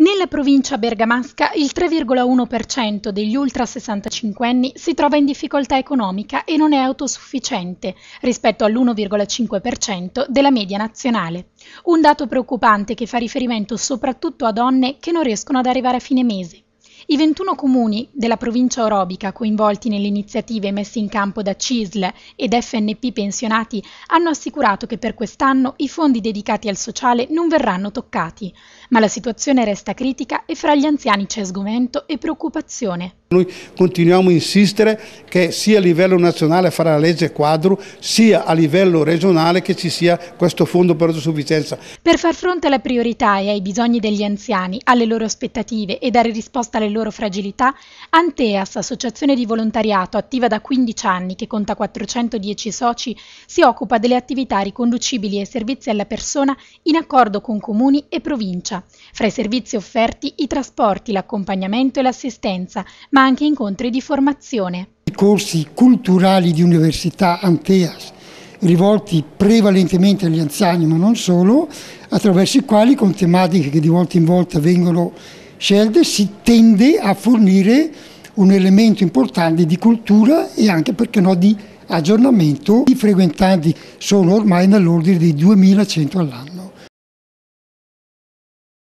Nella provincia bergamasca il 3,1% degli ultra 65 anni si trova in difficoltà economica e non è autosufficiente rispetto all'1,5% della media nazionale. Un dato preoccupante che fa riferimento soprattutto a donne che non riescono ad arrivare a fine mese. I 21 comuni della provincia orobica coinvolti nelle iniziative messe in campo da CISL ed FNP pensionati hanno assicurato che per quest'anno i fondi dedicati al sociale non verranno toccati, ma la situazione resta critica e fra gli anziani c'è sgomento e preoccupazione. Noi continuiamo a insistere che sia a livello nazionale fare la legge quadro, sia a livello regionale che ci sia questo fondo per l'autosufficienza. Per far fronte alla priorità e ai bisogni degli anziani, alle loro aspettative e dare risposta alle loro loro fragilità, Anteas, associazione di volontariato attiva da 15 anni che conta 410 soci, si occupa delle attività riconducibili ai servizi alla persona in accordo con comuni e provincia. Fra i servizi offerti i trasporti, l'accompagnamento e l'assistenza, ma anche incontri di formazione. I corsi culturali di Università Anteas rivolti prevalentemente agli anziani ma non solo, attraverso i quali con tematiche che di volta in volta vengono Schelde si tende a fornire un elemento importante di cultura e anche, perché no, di aggiornamento. I frequentanti sono ormai nell'ordine dei 2100 all'anno.